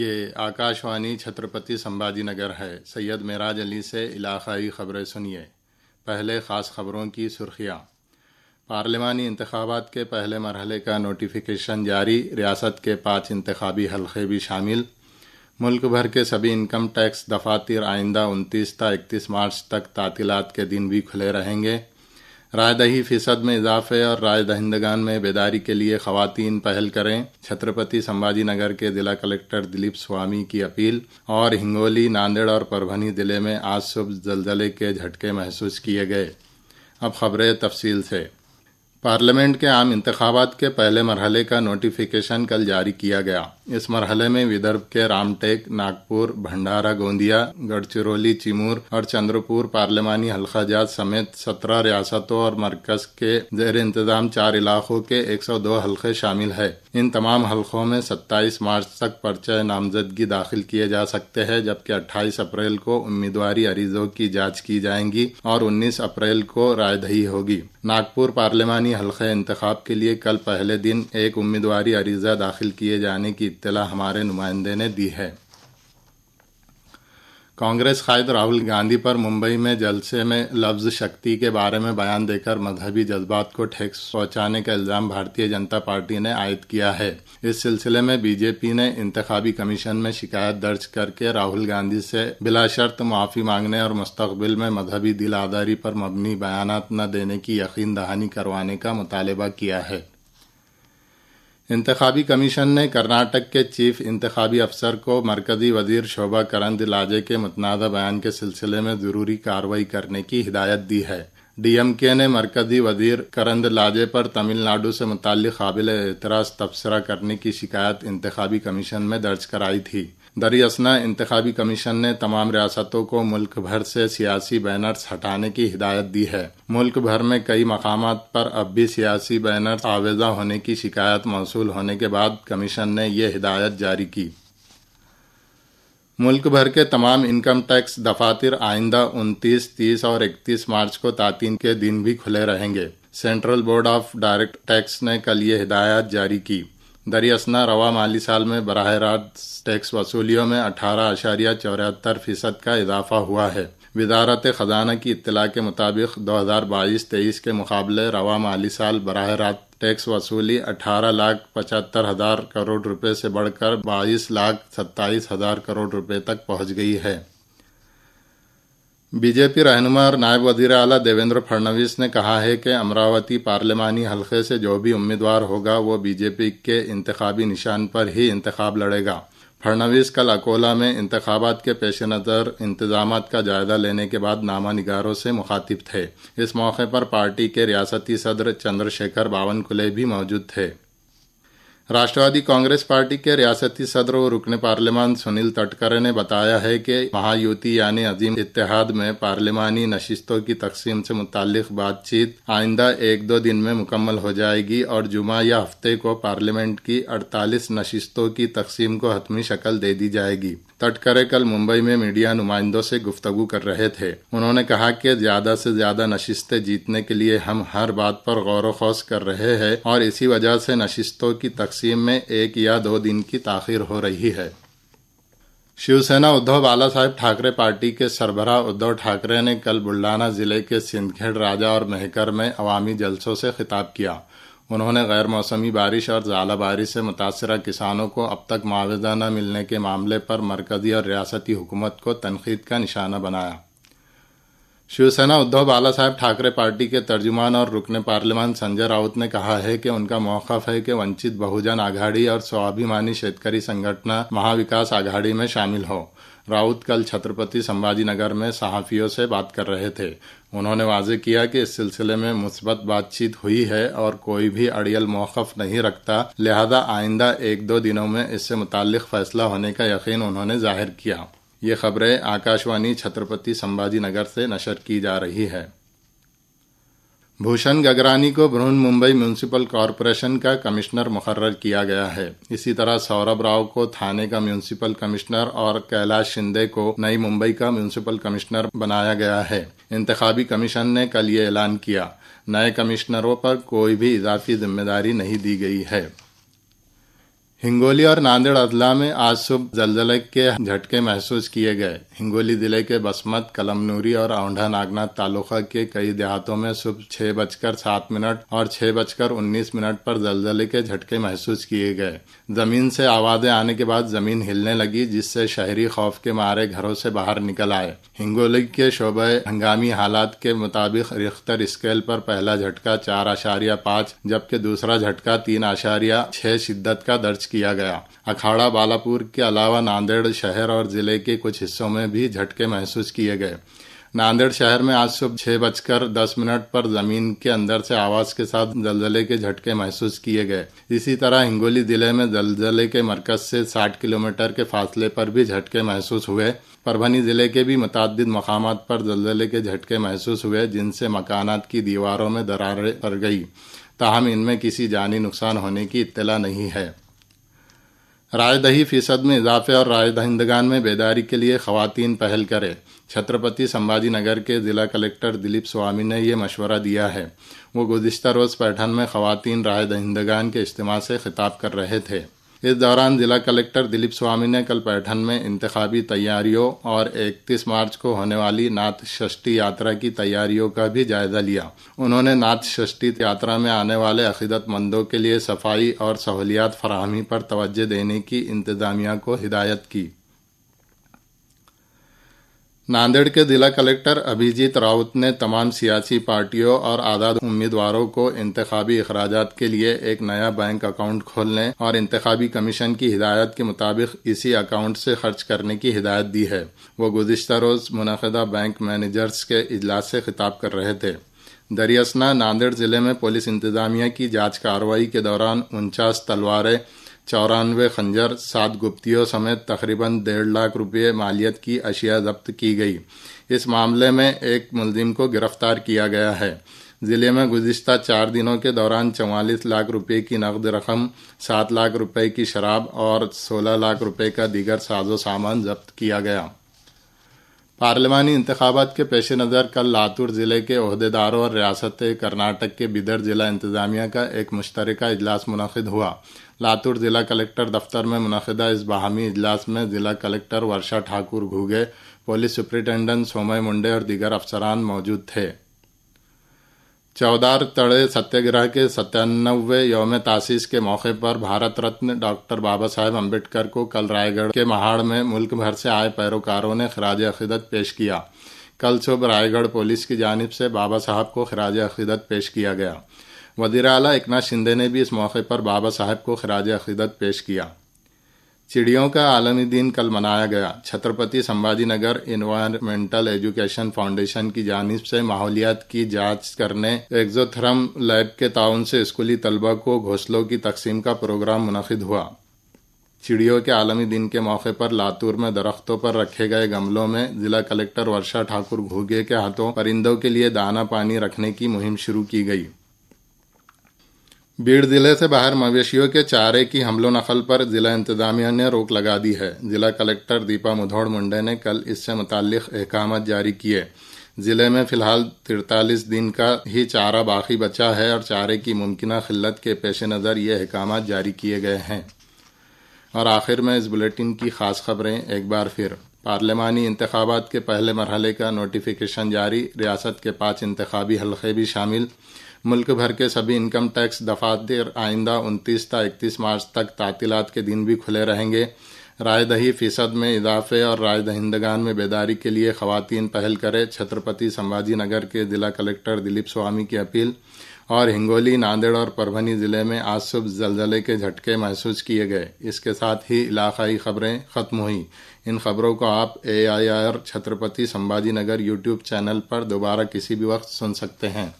ये आकाशवाणी छत्रपति संभाजी नगर है सैयद मेराज अली से इलाकई खबरें सुनिए पहले ख़ास खबरों की सुर्खियाँ पार्लिमानी इंतबात के पहले मरहले का नोटिफिकेशन जारी रियासत के पाँच इंतबी हलक़े भी शामिल मुल्क भर के सभी इनकम टैक्स दफातर आइंदा उनतीस ता इकतीस मार्च तक तातीलत के दिन भी खुले रहेंगे रायदही फीसद में इजाफे और राय दहिंदगान में बेदारी के लिए खातन पहल करें छत्रपति संभाजी नगर के जिला कलेक्टर दिलीप स्वामी की अपील और हिंगोली नांदेड़ और परभनी जिले में आज सुबह जलजले के झटके महसूस किए गए अब खबरें तफसील से पार्लियामेंट के आम इंतबात के पहले मरहले का नोटिफिकेशन कल जारी किया गया इस मरहले में विदर्भ के रामटेक नागपुर भंडारा गोंदिया गढ़चिरौली चिमूर और चंद्रपुर पार्लियामानी हल्का जात समेत सत्रह रियासतों और मरकज के जेर इंतजाम चार इलाकों के एक सौ दो हल्के शामिल है इन तमाम हल्कों में सत्ताईस मार्च तक पर्चे नामजदगी दाखिल किए जा सकते हैं जबकि अट्ठाईस अप्रैल को उम्मीदवार अरीजों की जाँच की जाएंगी और उन्नीस अप्रैल को रायदही होगी नागपुर पार्लियामानी आगामी हल्के इंतखब के लिए कल पहले दिन एक उम्मीदवारी अरीज़ा दाखिल किए जाने की इत्तला हमारे नुमाइंदे ने दी है कांग्रेस कायद राहुल गांधी पर मुंबई में जलसे में लफ्ज शक्ति के बारे में बयान देकर मजहबी जज्बात को ठेक पहुंचाने का इल्जाम भारतीय जनता पार्टी ने आयद किया है इस सिलसिले में बीजेपी ने इंतबी कमीशन में शिकायत दर्ज करके राहुल गांधी से बिलाशर्त माफी मांगने और मुस्तबिल में मजहबी दिल आदारी पर मबनी बयान न देने की यकीन दहानी करवाने का मुतालबा किया है इंतबी कमीशन ने कर्नाटक के चीफ इंतबी अफसर को मरकजी वजीर शोभा करंद लाजे के मतनाज़ा बयान के सिलसिले में ज़रूरी कार्रवाई करने की हिदायत दी है डीएमके ने मरकजी वजीर करंद लाजे पर तमिलनाडु से मुतल काबिल एतराज़ तबसरा करने की शिकायत इंतबी कमीशन में दर्ज कराई थी दरियसना इंतबी कमीशन ने तमाम रियासतों को मुल्क भर से सियासी बैनर्स हटाने की हिदायत दी है मुल्क भर में कई मकाम पर अब भी सियासी बैनर्स आवेजा होने की शिकायत मौसू होने के बाद कमीशन ने यह हिदायत जारी की मुल्क भर के तमाम इनकम टैक्स दफातर आइंदा 29, 30 और 31 मार्च को तातीन के दिन भी खुले रहेंगे central board of direct tax ने कल ये हिदायत जारी की दरियासना रवा माली साल में बरह रास्त टैक्स वसूलियों में अठारह अशारिया चौहत्तर फीसद का इजाफा हुआ है वजारत ख़जाना की इतला के मुताबिक दो हज़ार बाईस तेईस के मुकाबले रवा माली साल बरह रात टैक्स वसूली अठारह लाख पचहत्तर हज़ार करोड़ रुपए से बढ़कर बाईस लाख सत्ताईस हज़ार करोड़ रुपए तक पहुंच गई है बीजेपी रहनुमा और नायब वजीर अला देवेंद्र फडणवीस ने कहा है कि अमरावती पार्लियामानी हलके से जो भी उम्मीदवार होगा वो बीजेपी के इंतबी निशान पर ही इंतखब लड़ेगा फडणवीस कल अकोला में इंतबात के पेश नज़र इंतजाम का जायजा लेने के बाद नामा निगारों से मुखातिब थे इस मौके पर पार्टी के रियासती सदर चंद्रशेखर बावनकुले भी मौजूद थे राष्ट्रवादी कांग्रेस पार्टी के रियासती सदर व रुकन पार्लियामान सुनील तटकरे ने बताया है कि महायुति यानी अजीम इतिहाद में पार्लियामानी नशिस्तों की तकसीम से मुतल बातचीत आइंदा एक दो दिन में मुकम्मल हो जाएगी और जुमा या हफ्ते को पार्लियामेंट की अड़तालीस नशिस्तों की तकसीम को हतमी शक्ल दे दी जाएगी तटकरे कल मुंबई में मीडिया नुमाइंदों से गुफ्तगु कर रहे थे उन्होंने कहा कि ज्यादा से ज्यादा नशिस्तें जीतने के लिए हम हर बात पर गौर खौस कर रहे हैं और इसी वजह से नशिस्तों की तकसीम तकसीम में एक या दो दिन की ताखिर हो रही है शिवसेना उद्धव बाला साहेब ठाकरे पार्टी के सरबरा उद्धव ठाकरे ने कल बुल्डाना जिले के सिंधखेड़ राजा और मेहकर में अवामी जलसों से खिताब किया उन्होंने गैर मौसमी बारिश और ज़ाला बारिश से मुतासर किसानों को अब तक मुआवजा न मिलने के मामले पर मरकज़ी और रियासती हुकूमत को तनकीद का निशाना बनाया शिवसेना उद्धव बाला साहेब ठाकरे पार्टी के तर्जुमान और रुकन पार्लियमान संजय राउत ने कहा है कि उनका मौकफ है कि वंचित बहुजन आघाड़ी और स्वाभिमानी शेतकारी संगठन महाविकास आघाड़ी में शामिल हो राउत कल छत्रपति संभाजी नगर में सहाफियों से बात कर रहे थे उन्होंने वाजे किया कि इस सिलसिले में मुस्बत बातचीत हुई है और कोई भी अड़ियल मौकफ नहीं रखता लिहाजा आइंदा एक दो दिनों में इससे मुतल फैसला होने का यकीन उन्होंने जाहिर किया ये खबरें आकाशवाणी छत्रपति संभाजी नगर से नशर की जा रही है भूषण गगरानी को बृहन मुंबई म्यूनसिपल कॉरपोरेशन का कमिश्नर मुकर्र किया गया है इसी तरह सौरभ राव को थाने का म्यूनसिपल कमिश्नर और कैलाश शिंदे को नई मुंबई का म्यूनसिपल कमिश्नर बनाया गया है इंतबी कमीशन ने कल ये ऐलान किया नए कमिश्नरों पर कोई भी इजाफी जिम्मेदारी नहीं दी गई है हिंगोली और नांदेड़ अदला में आज सुबह जलजले के झटके महसूस किए गए हिंगोली जिले के बसमत कलमनूरी और औंढा नागनाथ तालुका के कई देहातों में सुबह छह बजकर सात मिनट और छह बजकर उन्नीस मिनट पर जलजले के झटके महसूस किए गए जमीन से आवाजें आने के बाद जमीन हिलने लगी जिससे शहरी खौफ के मारे घरों से बाहर निकल आए हिंगोली के शोबे हंगामी हालात के मुताबिक रिख्तर स्केल पर पहला झटका चार आशारिया पाँच जबकि दूसरा झटका तीन आशारिया छह शिद्दत का दर्ज किया गया अखाड़ा बालापुर के अलावा नांदेड़ शहर और जिले के कुछ हिस्सों में भी झटके महसूस किए गए नांदेड़ शहर में आज सुबह छह बजकर दस मिनट पर जमीन के अंदर से आवाज के साथ जलजले के झटके महसूस किए गए इसी तरह हिंगोली जिले में जलजले के मरकज से 60 किलोमीटर के फासले पर भी झटके महसूस हुए परभनी जिले के भी मुतद मकाम पर जलजले के झटके महसूस हुए जिनसे मकानात की दीवारों में दरारें पड़ गई ताहम इनमें किसी जानी नुकसान होने की इतला नहीं है राजदही फीसद में इजाफे और राजदहिंदगान में बेदारी के लिए खातन पहल करें छत्रपति संभाजी नगर के ज़िला कलेक्टर दिलीप स्वामी ने यह मशवरा दिया है वो गुजशत रोज़ पैठन में राज दहिंदगान के इज्तम से खिताब कर रहे थे इस दौरान जिला कलेक्टर दिलीप स्वामी ने कल पैठन में इंतबी तैयारियों और 31 मार्च को होने वाली नाथ षष्ठी यात्रा की तैयारियों का भी जायजा लिया उन्होंने नाथ षष्ठी यात्रा में आने वाले अकीदतमंदों के लिए सफाई और सहूलियात फरहमी पर तोज्जह देने की इंतजामिया को हिदायत की नांदेड़ के जिला कलेक्टर अभिजीत राउत ने तमाम सियासी पार्टियों और आजाद उम्मीदवारों को इंतबी अखराज के लिए एक नया बैंक अकाउंट खोलने और इंतबी कमीशन की हिदायत के मुताबिक इसी अकाउंट से खर्च करने की हिदायत दी है वो गुजशत रोज मुनदा बैंक मैनेजर्स के इजलास से खिताब कर रहे थे दरियसना नांदेड़ जिले में पुलिस इंतजामिया की जाँच कार्रवाई के दौरान उनचास तलवारें चौरानवे खंजर सात गुप्तियों समेत तकरीबन डेढ़ लाख रुपये मालियत की अशिया जब्त की गई इस मामले में एक मुलजिम को गिरफ्तार किया गया है ज़िले में गुजशत चार दिनों के दौरान चवालीस लाख रुपये की नकद रकम सात लाख रुपये की शराब और सोलह लाख रुपये का दीगर साजो सामान जब्त किया गया पार्लिमानी इंतबात के पेश नज़र कल लातूर ज़िले के अहदेदारों और रियासत कर्नाटक के बिदर ज़िला इंतज़ामिया का एक मुश्तरक अजलास मुनद हुआ लातूर जिला कलेक्टर दफ्तर में मुनदा इस बाहमी इजलास में जिला collector Varsha Thakur Ghuge police superintendent Somay Munde और दीगर अफसरान मौजूद थे चौदार तड़े सत्याग्रह के सत्तानवे योम तासीस के मौके पर भारत रत्न डॉक्टर बाबा साहेब अम्बेडकर को कल रायगढ़ के महाड़ में मुल्क भर से आए पैरोकारों ने खराज अकीदत पेश किया कल सुबह रायगढ़ पुलिस की जानब से बाबा साहब को खराज अकीदत पेश किया गया वजीर अला इकनाथ शिंदे ने भी इस मौके पर बाबा साहब को खराज अकीदत पेश किया चिड़ियों का आलमी दिन कल मनाया गया Chhatrapati Sambhaji Nagar environmental education foundation की जानब से माहौलियात की जांच करने एक्जोथर्म लैब के ताउन से स्कूली तलबा को घोंसलों की तकसीम का प्रोग्राम मुनद हुआ चिड़ियों के आलमी दिन के मौके पर लातूर में दरख्तों पर रखे गए गमलों में जिला कलेक्टर वर्षा ठाकुर घूगे के हाथों परिंदों के लिए दाना पानी रखने की मुहिम शुरू की गई बीड़ जिले से बाहर मवेशियों के चारे की हमलो नकल पर जिला इंतजामिया ने रोक लगा दी है जिला कलेक्टर दीपा मुधौड़ मुंडे ने कल इससे मुतल अहकाम जारी किए जिले में फिलहाल तिरतालीस दिन का ही चारा बाकी बचा है और चारे की मुमकिन खिल्लत के पेश नज़र ये अहकाम जारी किए गए हैं और आखिर में इस बुलेटिन की खास खबरें एक बार फिर पार्लियामानी इंतबात के पहले मरहले का नोटिफिकेशन जारी रियासत के पाँच इंतबी हलके भी शामिल मुल्क भर के सभी इनकम टैक्स दफातर आइंदा उनतीस ता इकतीस मार्च तक तातीलत के दिन भी खुले रहेंगे रायदही फ़ीसद में इजाफे और राय दहिंदगान में बेदारी के लिए खातन पहल करें छत्रपति संभाजी नगर के जिला कलेक्टर दिलीप स्वामी की अपील और हिंगोली नांदेड़ और परभनी ज़िले में आज सुबह जलजले के झटके महसूस किए गए इसके साथ ही इलाकई खबरें ख़त्म हुई इन खबरों को आप A I R Chhatrapati Sambhaji Nagar YouTube channel पर दोबारा किसी भी वक्त सुन सकते हैं